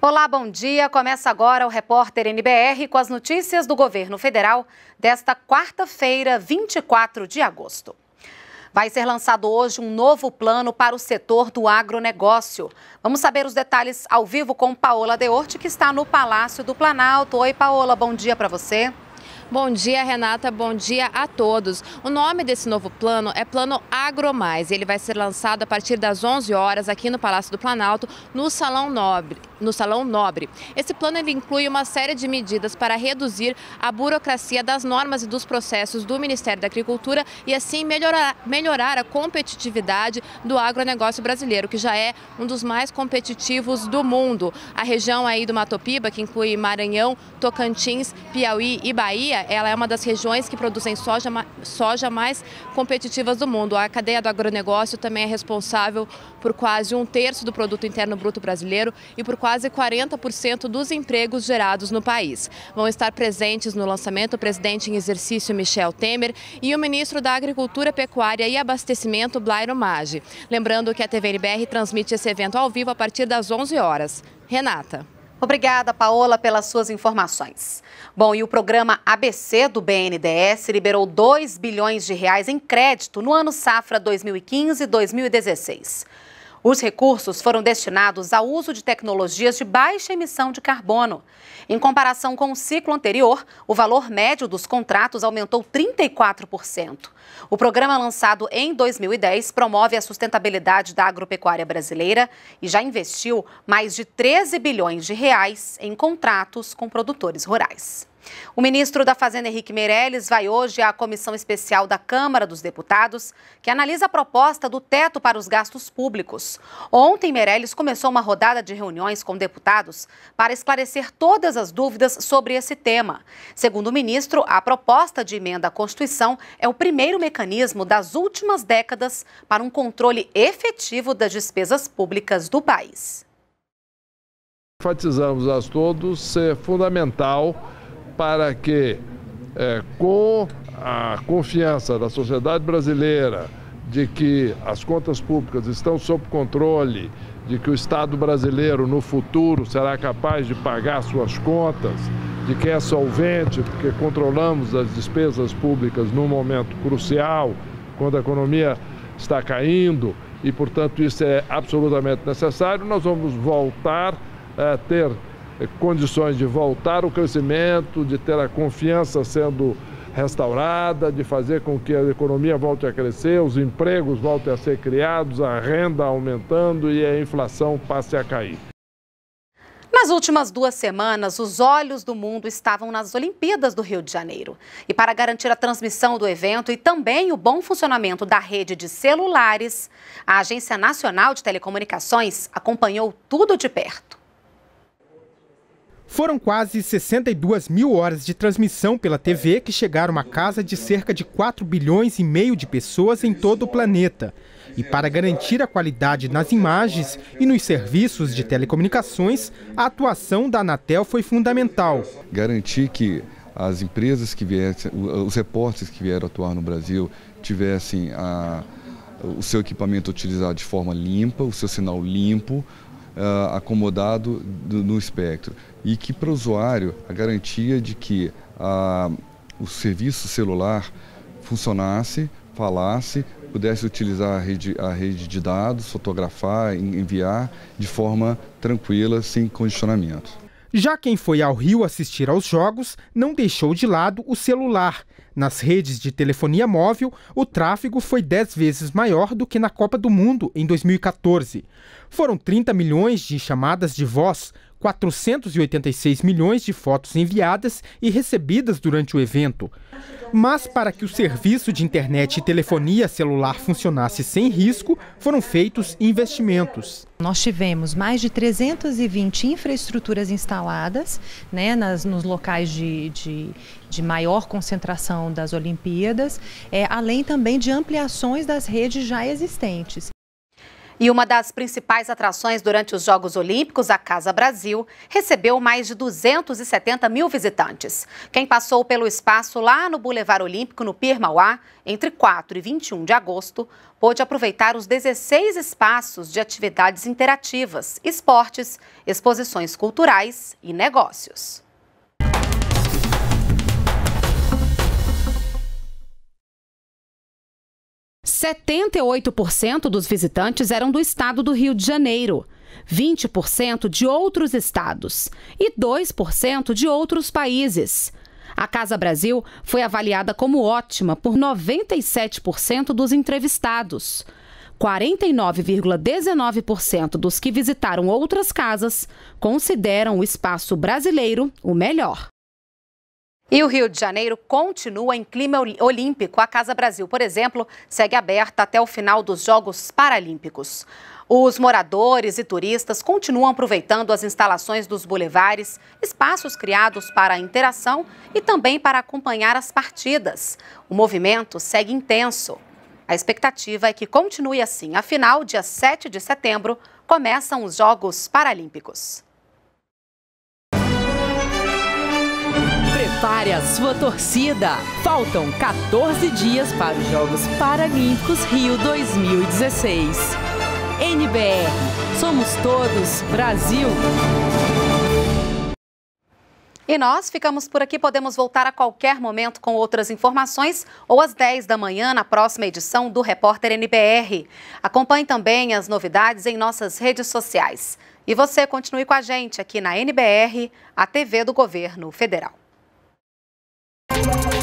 Olá, bom dia. Começa agora o repórter NBR com as notícias do governo federal desta quarta-feira, 24 de agosto. Vai ser lançado hoje um novo plano para o setor do agronegócio. Vamos saber os detalhes ao vivo com Paola Deorte, que está no Palácio do Planalto. Oi, Paola, bom dia para você. Bom dia, Renata. Bom dia a todos. O nome desse novo plano é Plano Agromais. Ele vai ser lançado a partir das 11 horas aqui no Palácio do Planalto, no Salão Nobre. No Salão Nobre. Esse plano ele inclui uma série de medidas para reduzir a burocracia das normas e dos processos do Ministério da Agricultura e assim melhorar, melhorar a competitividade do agronegócio brasileiro, que já é um dos mais competitivos do mundo. A região aí do Matopiba, que inclui Maranhão, Tocantins, Piauí e Bahia, ela é uma das regiões que produzem soja, soja mais competitivas do mundo. A cadeia do agronegócio também é responsável por quase um terço do produto interno bruto brasileiro e por quase 40% dos empregos gerados no país. Vão estar presentes no lançamento o presidente em exercício Michel Temer e o ministro da Agricultura, Pecuária e Abastecimento, Blairo Maggi. Lembrando que a TVNBR transmite esse evento ao vivo a partir das 11 horas. Renata. Obrigada, Paola, pelas suas informações. Bom, e o programa ABC do BNDES liberou 2 bilhões de reais em crédito no ano safra 2015-2016. Os recursos foram destinados ao uso de tecnologias de baixa emissão de carbono. Em comparação com o ciclo anterior, o valor médio dos contratos aumentou 34%. O programa lançado em 2010 promove a sustentabilidade da agropecuária brasileira e já investiu mais de 13 bilhões de reais em contratos com produtores rurais. O ministro da Fazenda Henrique Meirelles vai hoje à comissão especial da Câmara dos Deputados, que analisa a proposta do teto para os gastos públicos. Ontem, Meirelles começou uma rodada de reuniões com deputados para esclarecer todas as dúvidas sobre esse tema. Segundo o ministro, a proposta de emenda à Constituição é o primeiro mecanismo das últimas décadas para um controle efetivo das despesas públicas do país. Enfatizamos a todos ser fundamental para que, é, com a confiança da sociedade brasileira de que as contas públicas estão sob controle, de que o Estado brasileiro no futuro será capaz de pagar suas contas, de que é solvente, porque controlamos as despesas públicas num momento crucial, quando a economia está caindo e, portanto, isso é absolutamente necessário, nós vamos voltar a ter eh, condições de voltar o crescimento, de ter a confiança sendo restaurada, de fazer com que a economia volte a crescer, os empregos voltem a ser criados, a renda aumentando e a inflação passe a cair. Nas últimas duas semanas, os olhos do mundo estavam nas Olimpíadas do Rio de Janeiro. E para garantir a transmissão do evento e também o bom funcionamento da rede de celulares, a Agência Nacional de Telecomunicações acompanhou tudo de perto. Foram quase 62 mil horas de transmissão pela TV que chegaram à casa de cerca de 4 bilhões e meio de pessoas em todo o planeta. E para garantir a qualidade nas imagens e nos serviços de telecomunicações, a atuação da Anatel foi fundamental. Garantir que as empresas que viessem, os repórteres que vieram atuar no Brasil tivessem a, o seu equipamento utilizado de forma limpa, o seu sinal limpo, uh, acomodado do, no espectro. E que para o usuário a garantia de que uh, o serviço celular funcionasse, falasse, pudesse utilizar a rede, a rede de dados, fotografar, enviar de forma tranquila, sem condicionamento. Já quem foi ao Rio assistir aos jogos não deixou de lado o celular nas redes de telefonia móvel, o tráfego foi 10 vezes maior do que na Copa do Mundo em 2014. Foram 30 milhões de chamadas de voz, 486 milhões de fotos enviadas e recebidas durante o evento. Mas para que o serviço de internet e telefonia celular funcionasse sem risco, foram feitos investimentos. Nós tivemos mais de 320 infraestruturas instaladas né, nas, nos locais de, de, de maior concentração das Olimpíadas, é, além também de ampliações das redes já existentes. E uma das principais atrações durante os Jogos Olímpicos, a Casa Brasil, recebeu mais de 270 mil visitantes. Quem passou pelo espaço lá no Boulevard Olímpico, no Pirmauá, entre 4 e 21 de agosto, pôde aproveitar os 16 espaços de atividades interativas, esportes, exposições culturais e negócios. 78% dos visitantes eram do estado do Rio de Janeiro, 20% de outros estados e 2% de outros países. A Casa Brasil foi avaliada como ótima por 97% dos entrevistados. 49,19% dos que visitaram outras casas consideram o espaço brasileiro o melhor. E o Rio de Janeiro continua em clima olímpico. A Casa Brasil, por exemplo, segue aberta até o final dos Jogos Paralímpicos. Os moradores e turistas continuam aproveitando as instalações dos bulevares, espaços criados para interação e também para acompanhar as partidas. O movimento segue intenso. A expectativa é que continue assim. Afinal, dia 7 de setembro, começam os Jogos Paralímpicos. Prepare a sua torcida! Faltam 14 dias para os Jogos Paralímpicos Rio 2016. NBR, somos todos Brasil! E nós ficamos por aqui, podemos voltar a qualquer momento com outras informações ou às 10 da manhã na próxima edição do Repórter NBR. Acompanhe também as novidades em nossas redes sociais. E você continue com a gente aqui na NBR, a TV do Governo Federal. Thank you.